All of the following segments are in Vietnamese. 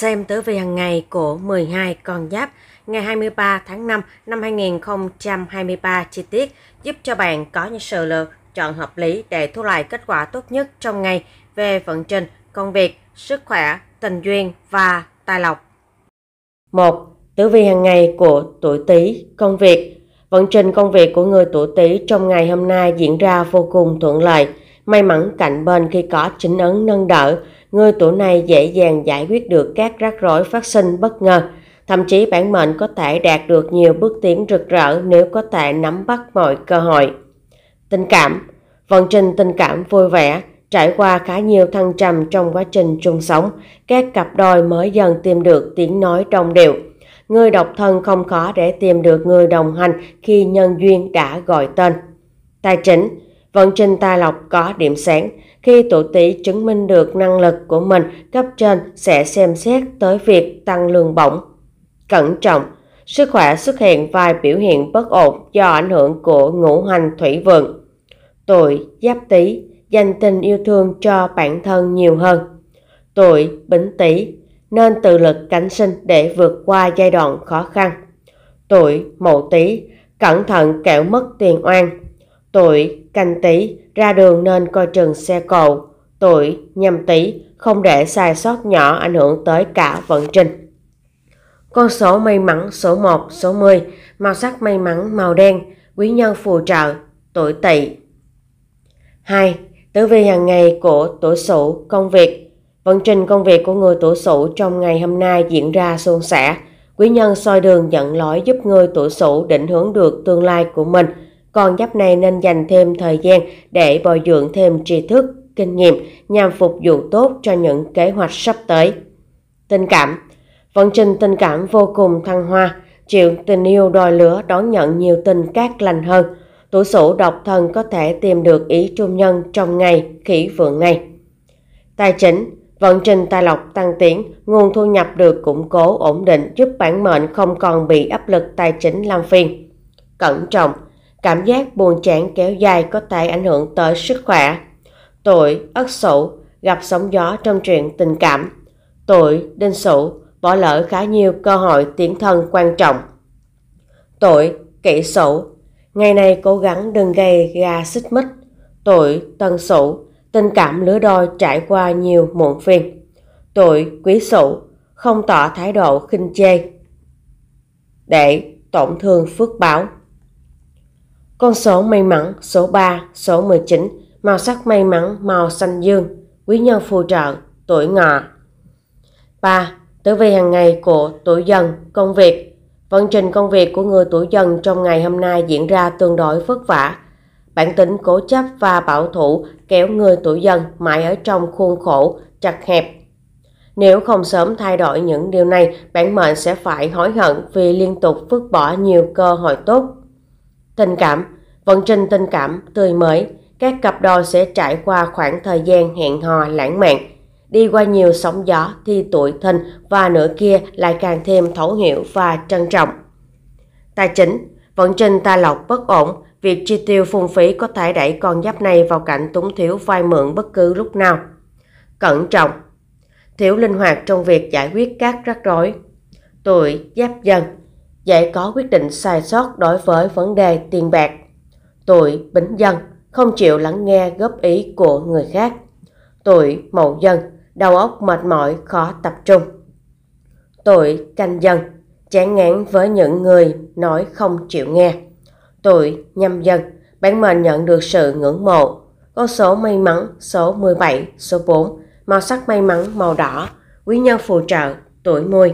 xem tử vi hàng ngày của 12 con giáp ngày 23 tháng 5 năm 2023 chi tiết giúp cho bạn có những sự lựa chọn hợp lý để thu lại kết quả tốt nhất trong ngày về vận trình, công việc, sức khỏe, tình duyên và tài lộc. 1. Tử vi hàng ngày của tuổi Tý, công việc. Vận trình công việc của người tuổi Tý trong ngày hôm nay diễn ra vô cùng thuận lợi, may mắn cạnh bên khi có chính ấn nâng đỡ Người tuổi này dễ dàng giải quyết được các rắc rối phát sinh bất ngờ. Thậm chí bản mệnh có thể đạt được nhiều bước tiến rực rỡ nếu có thể nắm bắt mọi cơ hội. Tình cảm Vận trình tình cảm vui vẻ, trải qua khá nhiều thăng trầm trong quá trình chung sống, các cặp đôi mới dần tìm được tiếng nói đồng điệu. Người độc thân không khó để tìm được người đồng hành khi nhân duyên đã gọi tên. Tài chính Vận trình tài lộc có điểm sáng, khi tổ tỷ chứng minh được năng lực của mình, cấp trên sẽ xem xét tới việc tăng lương bổng. Cẩn trọng, sức khỏe xuất hiện vài biểu hiện bất ổn do ảnh hưởng của ngũ hành thủy vượng. Tuổi Giáp Tý dành tình yêu thương cho bản thân nhiều hơn. Tuổi Bính Tý nên tự lực cánh sinh để vượt qua giai đoạn khó khăn. Tuổi Mậu Tý cẩn thận kẻo mất tiền oan. Tuổi canh tí ra đường nên coi chừng xe cộ. Tuổi nhâm tí không để sai sót nhỏ ảnh hưởng tới cả vận trình. Con số may mắn số 1, số 10, màu sắc may mắn màu đen, quý nhân phù trợ, tuổi tỵ. 2. Tử vi hàng ngày của tuổi Sửu, công việc. Vận trình công việc của người tuổi Sửu trong ngày hôm nay diễn ra suôn sẻ. Quý nhân soi đường dẫn lối giúp người tuổi Sửu định hướng được tương lai của mình – con giáp này nên dành thêm thời gian để bồi dưỡng thêm tri thức, kinh nghiệm nhằm phục vụ tốt cho những kế hoạch sắp tới. Tình cảm Vận trình tình cảm vô cùng thăng hoa, chịu tình yêu đòi lửa đón nhận nhiều tình cát lành hơn. Tuổi sổ độc thân có thể tìm được ý trung nhân trong ngày, khỉ vượng này Tài chính Vận trình tài lộc tăng tiến, nguồn thu nhập được củng cố ổn định giúp bản mệnh không còn bị áp lực tài chính làm phiền. Cẩn trọng, Cảm giác buồn chán kéo dài có thể ảnh hưởng tới sức khỏe. Tuổi Ất Sửu gặp sóng gió trong chuyện tình cảm. Tuổi Đinh Sửu bỏ lỡ khá nhiều cơ hội tiến thân quan trọng. Tuổi Kỷ Sửu ngày nay cố gắng đừng gây ra xích mích. Tuổi Tân Sửu tình cảm lứa đôi trải qua nhiều muộn phiền. Tuổi Quý Sửu không tỏ thái độ khinh chê để tổn thương phước báo con số may mắn số 3, số 19, màu sắc may mắn màu xanh dương, quý nhân phù trợ, tuổi ngọ. 3. Tử vi hàng ngày của tuổi dần, công việc. Vận trình công việc của người tuổi dần trong ngày hôm nay diễn ra tương đối vất vả. Bản tính cố chấp và bảo thủ kéo người tuổi dần mãi ở trong khuôn khổ chặt hẹp. Nếu không sớm thay đổi những điều này, bản mệnh sẽ phải hối hận vì liên tục vứt bỏ nhiều cơ hội tốt Tình cảm, vận trình tình cảm tươi mới, các cặp đôi sẽ trải qua khoảng thời gian hẹn hò lãng mạn, đi qua nhiều sóng gió thì tuổi thìn và nửa kia lại càng thêm thấu hiểu và trân trọng. Tài chính, vận trình tài lộc bất ổn, việc chi tiêu phung phí có thể đẩy con giáp này vào cảnh túng thiếu vay mượn bất cứ lúc nào. Cẩn trọng, thiếu linh hoạt trong việc giải quyết các rắc rối. Tuổi giáp dần dễ có quyết định sai sót đối với vấn đề tiền bạc. Tuổi bính dân không chịu lắng nghe góp ý của người khác. Tuổi mậu dân đầu óc mệt mỏi khó tập trung. Tuổi canh dân chán ngán với những người nói không chịu nghe. Tuổi nhâm dân bản mệnh nhận được sự ngưỡng mộ. Con số may mắn số 17, số 4, màu sắc may mắn màu đỏ, quý nhân phù trợ tuổi mùi.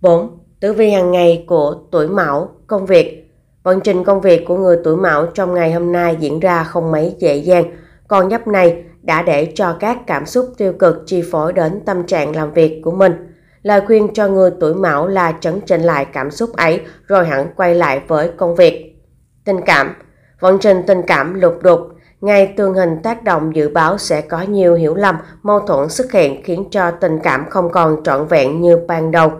4 tử vi hàng ngày của tuổi mão, công việc. Vận trình công việc của người tuổi mão trong ngày hôm nay diễn ra không mấy dễ dàng. Con nhấp này đã để cho các cảm xúc tiêu cực chi phối đến tâm trạng làm việc của mình. Lời khuyên cho người tuổi mão là trấn chỉnh lại cảm xúc ấy rồi hẳn quay lại với công việc. Tình cảm Vận trình tình cảm lục đục ngày tương hình tác động dự báo sẽ có nhiều hiểu lầm, mâu thuẫn xuất hiện khiến cho tình cảm không còn trọn vẹn như ban đầu.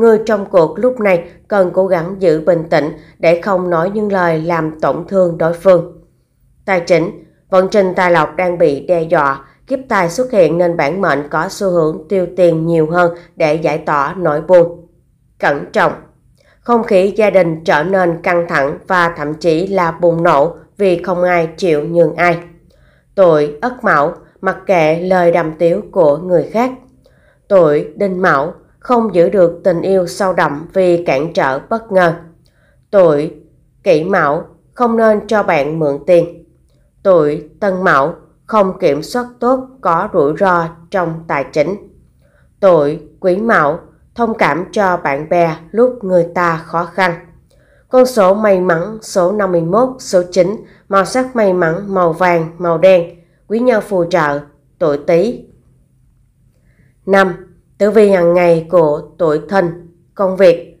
Người trong cuộc lúc này cần cố gắng giữ bình tĩnh để không nói những lời làm tổn thương đối phương. Tài chính Vận trình tài lộc đang bị đe dọa, kiếp tài xuất hiện nên bản mệnh có xu hướng tiêu tiền nhiều hơn để giải tỏa nỗi buồn. Cẩn trọng Không khí gia đình trở nên căng thẳng và thậm chí là bùng nổ vì không ai chịu nhường ai. Tuổi Ất Mão mặc kệ lời đàm tiếu của người khác. Tuổi Đinh Mão không giữ được tình yêu sâu đậm vì cản trở bất ngờ. Tuổi kỷ mão không nên cho bạn mượn tiền. Tuổi tân mão không kiểm soát tốt có rủi ro trong tài chính. Tuổi quý mão thông cảm cho bạn bè lúc người ta khó khăn. Con số may mắn số 51, số 9, màu sắc may mắn màu vàng, màu đen, quý nhân phù trợ, tuổi Tý. 5. Tử vi hàng ngày của tuổi thìn, công việc.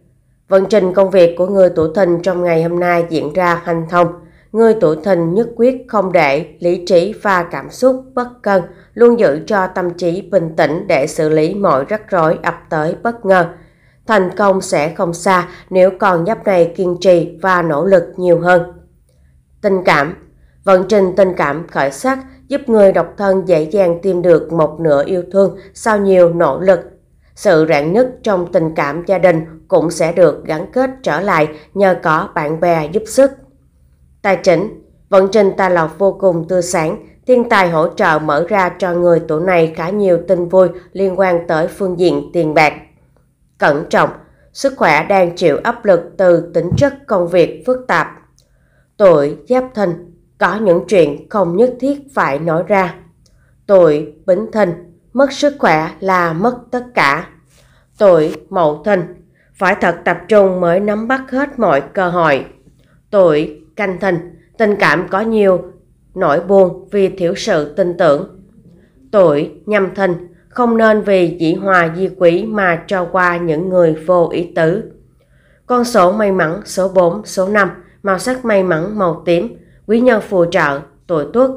Vận trình công việc của người tuổi thìn trong ngày hôm nay diễn ra hanh thông. Người tuổi thìn nhất quyết không để lý trí và cảm xúc bất cân, luôn giữ cho tâm trí bình tĩnh để xử lý mọi rắc rối ập tới bất ngờ. Thành công sẽ không xa nếu còn nhấp này kiên trì và nỗ lực nhiều hơn. Tình cảm Vận trình tình cảm khởi sắc giúp người độc thân dễ dàng tìm được một nửa yêu thương sau nhiều nỗ lực sự rạn nứt trong tình cảm gia đình cũng sẽ được gắn kết trở lại nhờ có bạn bè giúp sức. Tài chính Vận trình tài lộc vô cùng tươi sáng, thiên tài hỗ trợ mở ra cho người tuổi này khá nhiều tin vui liên quan tới phương diện tiền bạc. Cẩn trọng, sức khỏe đang chịu áp lực từ tính chất công việc phức tạp. Tuổi Giáp Thìn có những chuyện không nhất thiết phải nói ra. Tuổi Bính Thìn mất sức khỏe là mất tất cả. Tuổi Mậu Thìn phải thật tập trung mới nắm bắt hết mọi cơ hội. Tuổi Canh Thìn tình cảm có nhiều nỗi buồn vì thiếu sự tin tưởng. Tuổi Nhâm Thìn không nên vì dĩ hòa di quỷ mà cho qua những người vô ý tứ. Con số may mắn số 4, số 5, màu sắc may mắn màu tím, quý nhân phù trợ, tuổi tuất.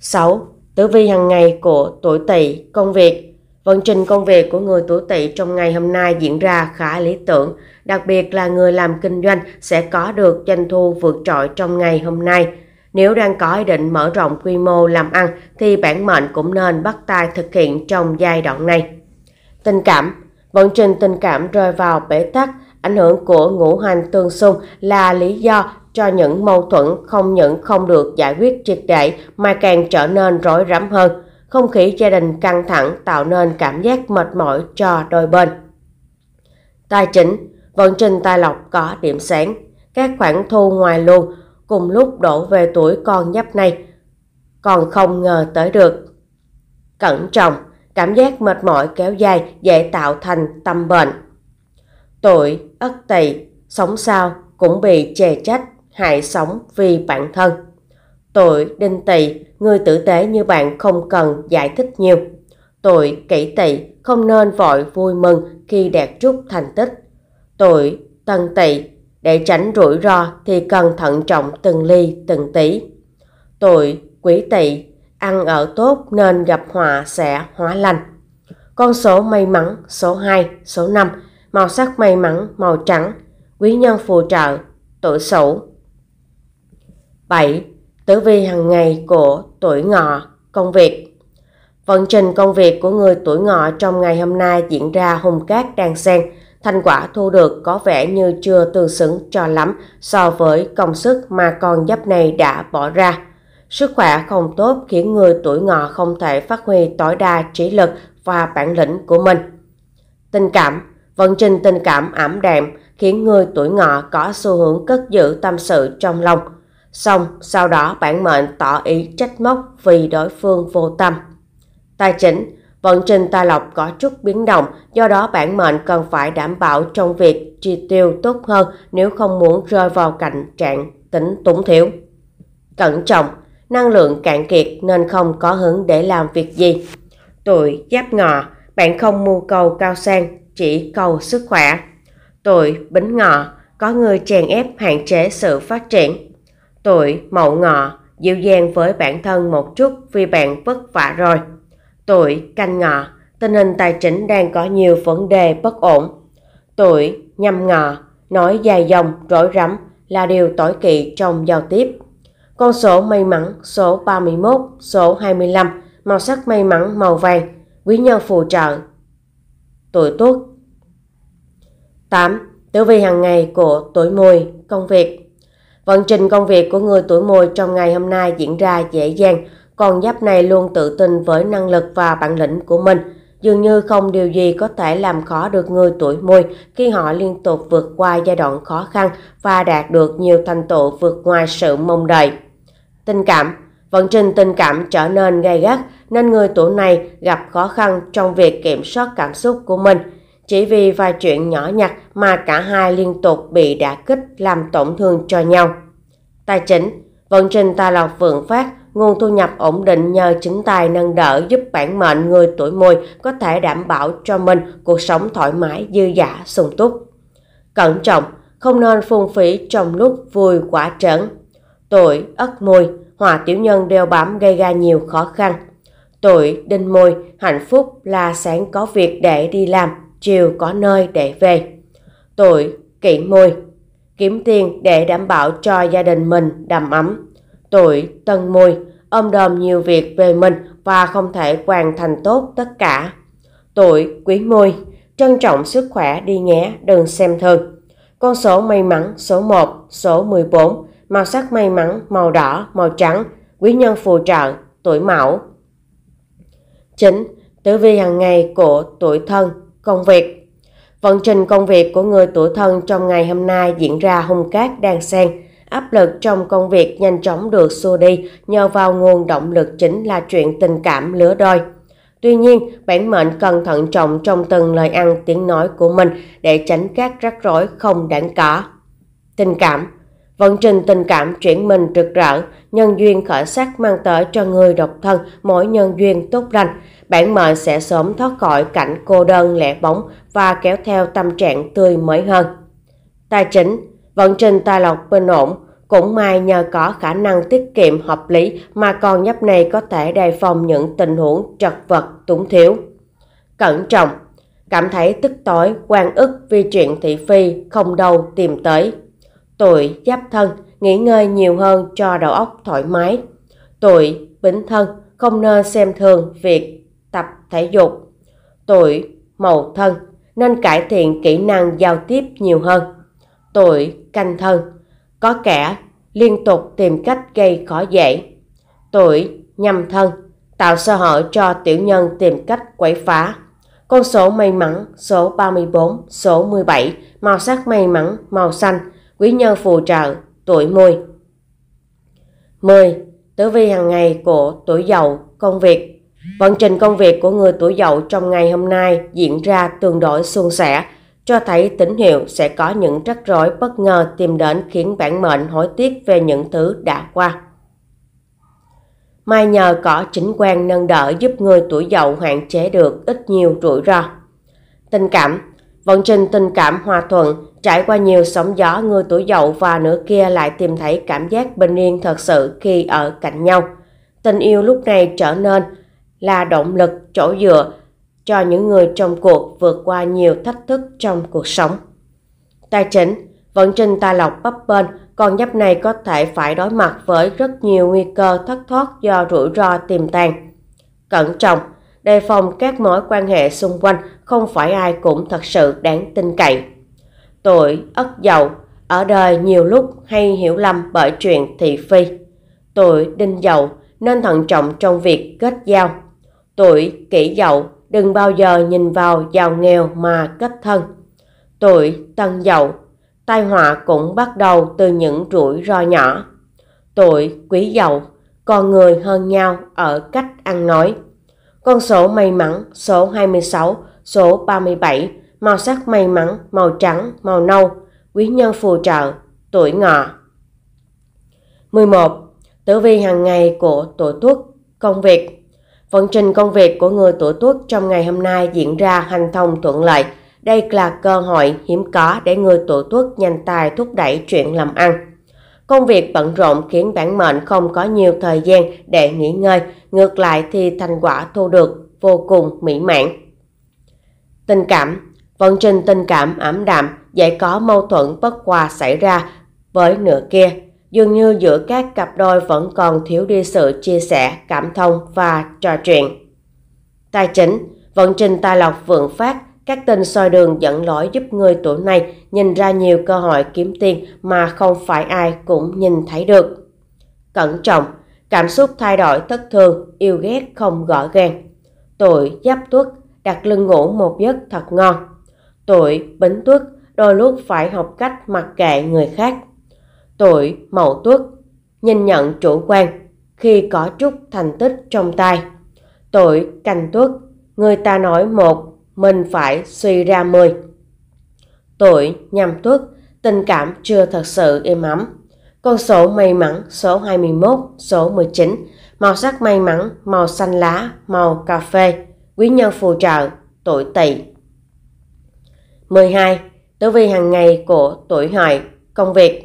6. Tử vi hàng ngày của tuổi tỵ công việc Vận trình công việc của người tuổi tỵ trong ngày hôm nay diễn ra khá lý tưởng, đặc biệt là người làm kinh doanh sẽ có được doanh thu vượt trội trong ngày hôm nay. Nếu đang có ý định mở rộng quy mô làm ăn thì bản mệnh cũng nên bắt tay thực hiện trong giai đoạn này. Tình cảm Vận trình tình cảm rơi vào bể tắc, ảnh hưởng của ngũ hành tương xung là lý do cho những mâu thuẫn không những không được giải quyết triệt để mà càng trở nên rối rắm hơn. Không khí gia đình căng thẳng tạo nên cảm giác mệt mỏi cho đôi bên. Tài chính, vận trình tài lộc có điểm sáng, các khoản thu ngoài luôn cùng lúc đổ về tuổi con nhấp này, còn không ngờ tới được. Cẩn trọng, cảm giác mệt mỏi kéo dài dễ tạo thành tâm bệnh. Tuổi, ất tỵ, sống sao cũng bị chê trách hại sống vì bản thân. Tội đinh tỵ, người tử tế như bạn không cần giải thích nhiều. Tội kỷ tỵ không nên vội vui mừng khi đạt chút thành tích. Tội tân tỵ để tránh rủi ro thì cần thận trọng từng ly từng tí. Tội quý tỵ ăn ở tốt nên gặp họa sẽ hóa lành. Con số may mắn số 2, số 5, màu sắc may mắn màu trắng, quý nhân phù trợ, tuổi sửu 7. Tử vi hàng ngày của tuổi ngọ, công việc. Vận trình công việc của người tuổi ngọ trong ngày hôm nay diễn ra hùng cát đan sen thành quả thu được có vẻ như chưa tương xứng cho lắm so với công sức mà con giáp này đã bỏ ra. Sức khỏe không tốt khiến người tuổi ngọ không thể phát huy tối đa trí lực và bản lĩnh của mình. Tình cảm Vận trình tình cảm ảm đạm khiến người tuổi ngọ có xu hướng cất giữ tâm sự trong lòng – Xong, sau đó bản mệnh tỏ ý trách móc vì đối phương vô tâm. Tài chính, vận trình tài lộc có chút biến động, do đó bản mệnh cần phải đảm bảo trong việc chi tiêu tốt hơn nếu không muốn rơi vào cảnh trạng tính túng thiếu. Cẩn trọng, năng lượng cạn kiệt nên không có hứng để làm việc gì. Tuổi giáp ngọ, bạn không mưu cầu cao sang, chỉ cầu sức khỏe. Tuổi bính ngọ, có người chèn ép hạn chế sự phát triển. Tuổi mậu ngọ, dịu dàng với bản thân một chút vì bạn vất vả rồi. Tuổi canh ngọ, tình hình tài chính đang có nhiều vấn đề bất ổn. Tuổi nhâm ngọ, nói dài dòng, rối rắm là điều tối kỵ trong giao tiếp. Con số may mắn số 31, số 25, màu sắc may mắn màu vàng, quý nhân phù trợ. Tuổi tốt 8. Tử vi hàng ngày của tuổi mùi, công việc Vận trình công việc của người tuổi mùi trong ngày hôm nay diễn ra dễ dàng, con giáp này luôn tự tin với năng lực và bản lĩnh của mình. Dường như không điều gì có thể làm khó được người tuổi mùi khi họ liên tục vượt qua giai đoạn khó khăn và đạt được nhiều thành tựu vượt ngoài sự mong đợi. Tình cảm Vận trình tình cảm trở nên gay gắt nên người tuổi này gặp khó khăn trong việc kiểm soát cảm xúc của mình – chỉ vì vài chuyện nhỏ nhặt mà cả hai liên tục bị đả kích làm tổn thương cho nhau. Tài chính, vận trình tài lộc vượng phát, nguồn thu nhập ổn định nhờ chính tài nâng đỡ giúp bản mệnh người tuổi mùi có thể đảm bảo cho mình cuộc sống thoải mái dư giả sung túc. Cẩn trọng, không nên phung phí trong lúc vui quả trấn. Tuổi ất mùi, hòa tiểu nhân đeo bám gây ra nhiều khó khăn. Tuổi đinh mùi, hạnh phúc là sáng có việc để đi làm chiều có nơi để về. Tuổi kỷ mùi, kiếm tiền để đảm bảo cho gia đình mình đầm ấm. Tuổi tân mùi, ôm đồm nhiều việc về mình và không thể hoàn thành tốt tất cả. Tuổi quý mùi, trân trọng sức khỏe đi nhé, đừng xem thường. Con số may mắn số 1, số 14, màu sắc may mắn màu đỏ, màu trắng, quý nhân phù trợ, tuổi mão. 9. Tử vi hàng ngày của tuổi thân Công việc Vận trình công việc của người tuổi thân trong ngày hôm nay diễn ra hung cát đang xen. Áp lực trong công việc nhanh chóng được xua đi nhờ vào nguồn động lực chính là chuyện tình cảm lứa đôi. Tuy nhiên, bản mệnh cần thận trọng trong từng lời ăn tiếng nói của mình để tránh các rắc rối không đáng có. Tình cảm Vận trình tình cảm chuyển mình rực rỡ, nhân duyên khởi sắc mang tới cho người độc thân mỗi nhân duyên tốt lành. Bạn mời sẽ sớm thoát khỏi cảnh cô đơn lẻ bóng và kéo theo tâm trạng tươi mới hơn. Tài chính, vận trình tài lộc bình ổn, cũng may nhờ có khả năng tiết kiệm hợp lý mà con nhấp này có thể đề phòng những tình huống trật vật túng thiếu. Cẩn trọng, cảm thấy tức tối, quan ức vì chuyện thị phi không đâu tìm tới tuổi giáp thân nghỉ ngơi nhiều hơn cho đầu óc thoải mái. Tuổi bính thân không nên xem thường việc tập thể dục. Tuổi mậu thân nên cải thiện kỹ năng giao tiếp nhiều hơn. Tuổi canh thân có kẻ liên tục tìm cách gây khó dễ. Tuổi nhâm thân tạo sơ hở cho tiểu nhân tìm cách quấy phá. Con số may mắn số 34, số 17, màu sắc may mắn màu xanh quý nhân phù trợ, tuổi mùi. 10. Tử vi hàng ngày của tuổi dậu, công việc. Vận trình công việc của người tuổi dậu trong ngày hôm nay diễn ra tương đối suôn sẻ, cho thấy tín hiệu sẽ có những rắc rối bất ngờ tìm đến khiến bản mệnh hối tiếc về những thứ đã qua. May nhờ có chính quan nâng đỡ giúp người tuổi dậu hạn chế được ít nhiều rủi ro. Tình cảm Vận trình tình cảm hòa thuận, trải qua nhiều sóng gió người tuổi dậu và nửa kia lại tìm thấy cảm giác bình yên thật sự khi ở cạnh nhau. Tình yêu lúc này trở nên là động lực chỗ dựa cho những người trong cuộc vượt qua nhiều thách thức trong cuộc sống. Tài chính, vận trình tài lộc bấp bênh, con giáp này có thể phải đối mặt với rất nhiều nguy cơ thất thoát do rủi ro tiềm tàng. Cẩn trọng, đề phòng các mối quan hệ xung quanh không phải ai cũng thật sự đáng tin cậy. Tôi ất dậu, ở đời nhiều lúc hay hiểu lầm bởi chuyện thị phi. Tôi đinh dậu nên thận trọng trong việc kết giao. Tuổi kỷ dậu đừng bao giờ nhìn vào giàu nghèo mà kết thân. Tuổi tân dậu tai họa cũng bắt đầu từ những rủi ro nhỏ. Tuổi quý dậu con người hơn nhau ở cách ăn nói. Con số may mắn số 26, số 37, màu sắc may mắn, màu trắng, màu nâu, quý nhân phù trợ, tuổi ngọ. 11. Tử vi hàng ngày của tuổi tuất, công việc. Vận trình công việc của người tuổi tuất trong ngày hôm nay diễn ra hành thông thuận lợi. Đây là cơ hội hiếm có để người tuổi tuất nhanh tài thúc đẩy chuyện làm ăn Công việc bận rộn khiến bản mệnh không có nhiều thời gian để nghỉ ngơi, ngược lại thì thành quả thu được vô cùng mỹ mãn. Tình cảm Vận trình tình cảm ảm đạm, dễ có mâu thuẫn bất hòa xảy ra với nửa kia. Dường như giữa các cặp đôi vẫn còn thiếu đi sự chia sẻ, cảm thông và trò chuyện. Tài chính Vận trình tài lộc vượng phát các tên soi đường dẫn lối giúp người tuổi này nhìn ra nhiều cơ hội kiếm tiền mà không phải ai cũng nhìn thấy được. Cẩn trọng, cảm xúc thay đổi thất thường, yêu ghét không gõ gàng. Tuổi giáp tuất, đặt lưng ngủ một giấc thật ngon. Tuổi bính tuất, đôi lúc phải học cách mặc kệ người khác. Tuổi mậu tuất, nhìn nhận chủ quan khi có chút thành tích trong tay. Tuổi canh tuất, người ta nói một mình phải suy ra mười. Tuổi nhằm tuất, tình cảm chưa thật sự êm ấm. Con số may mắn số 21, số 19, màu sắc may mắn, màu xanh lá, màu cà phê, quý nhân phù trợ, tuổi tỵ. 12. Tử vi hàng ngày của tuổi hợi, công việc.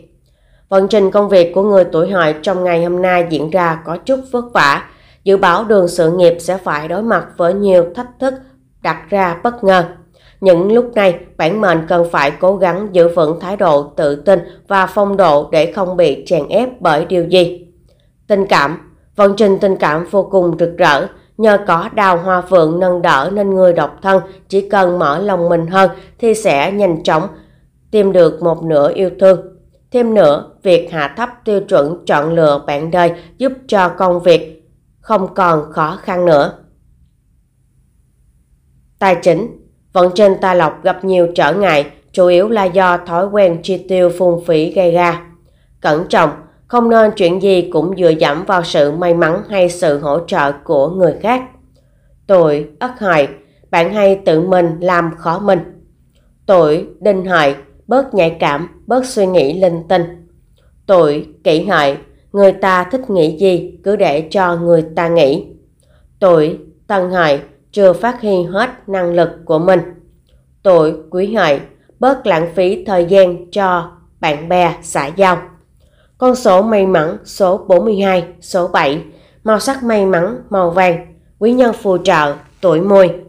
Vận trình công việc của người tuổi hợi trong ngày hôm nay diễn ra có chút vất vả. Dự báo đường sự nghiệp sẽ phải đối mặt với nhiều thách thức đặt ra bất ngờ. Những lúc này, bản mệnh cần phải cố gắng giữ vững thái độ tự tin và phong độ để không bị chèn ép bởi điều gì. Tình cảm Vận trình tình cảm vô cùng rực rỡ, nhờ có đào hoa phượng nâng đỡ nên người độc thân chỉ cần mở lòng mình hơn thì sẽ nhanh chóng tìm được một nửa yêu thương. Thêm nữa, việc hạ thấp tiêu chuẩn chọn lựa bạn đời giúp cho công việc không còn khó khăn nữa tài chính. Vận trên tài lộc gặp nhiều trở ngại, chủ yếu là do thói quen chi tiêu phung phí gây ra. Cẩn trọng, không nên chuyện gì cũng dựa dẫm vào sự may mắn hay sự hỗ trợ của người khác. Tuổi Ất hại bạn hay tự mình làm khó mình. Tuổi Đinh hại bớt nhạy cảm, bớt suy nghĩ linh tinh. Tuổi Kỷ hại người ta thích nghĩ gì cứ để cho người ta nghĩ. Tuổi Tân hại chưa phát huy hết năng lực của mình. Tuổi quý hợi bớt lãng phí thời gian cho bạn bè xã giao. Con số may mắn số 42, số 7, màu sắc may mắn màu vàng, quý nhân phù trợ, tuổi mùi.